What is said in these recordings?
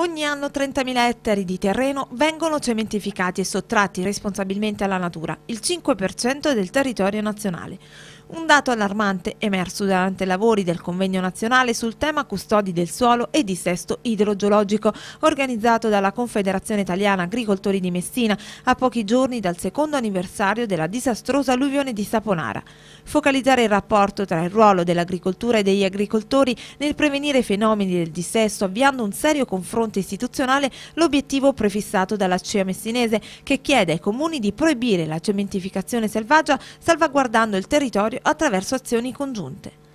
Ogni anno 30.000 ettari di terreno vengono cementificati e sottratti responsabilmente alla natura, il 5% del territorio nazionale. Un dato allarmante emerso durante i lavori del convegno nazionale sul tema custodi del suolo e dissesto idrogeologico organizzato dalla Confederazione Italiana Agricoltori di Messina a pochi giorni dal secondo anniversario della disastrosa alluvione di Saponara. Focalizzare il rapporto tra il ruolo dell'agricoltura e degli agricoltori nel prevenire i fenomeni del dissesto avviando un serio confronto istituzionale l'obiettivo prefissato dalla CEA messinese che chiede ai comuni di proibire la cementificazione selvaggia salvaguardando il territorio territorio attraverso azioni congiunte.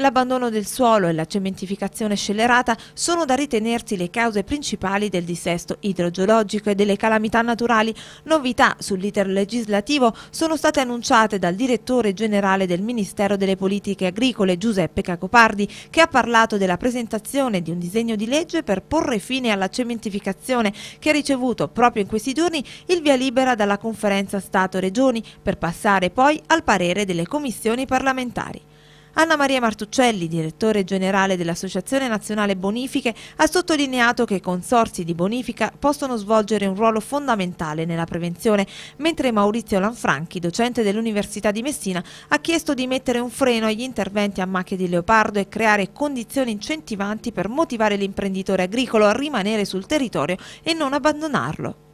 L'abbandono del suolo e la cementificazione scellerata sono da ritenersi le cause principali del dissesto idrogeologico e delle calamità naturali. Novità sull'iter legislativo sono state annunciate dal direttore generale del Ministero delle Politiche Agricole Giuseppe Cacopardi che ha parlato della presentazione di un disegno di legge per porre fine alla cementificazione che ha ricevuto proprio in questi giorni il via libera dalla conferenza Stato-Regioni per passare poi al parere delle commissioni parlamentari. Anna Maria Martuccelli, direttore generale dell'Associazione Nazionale Bonifiche, ha sottolineato che i consorsi di bonifica possono svolgere un ruolo fondamentale nella prevenzione, mentre Maurizio Lanfranchi, docente dell'Università di Messina, ha chiesto di mettere un freno agli interventi a macchie di leopardo e creare condizioni incentivanti per motivare l'imprenditore agricolo a rimanere sul territorio e non abbandonarlo.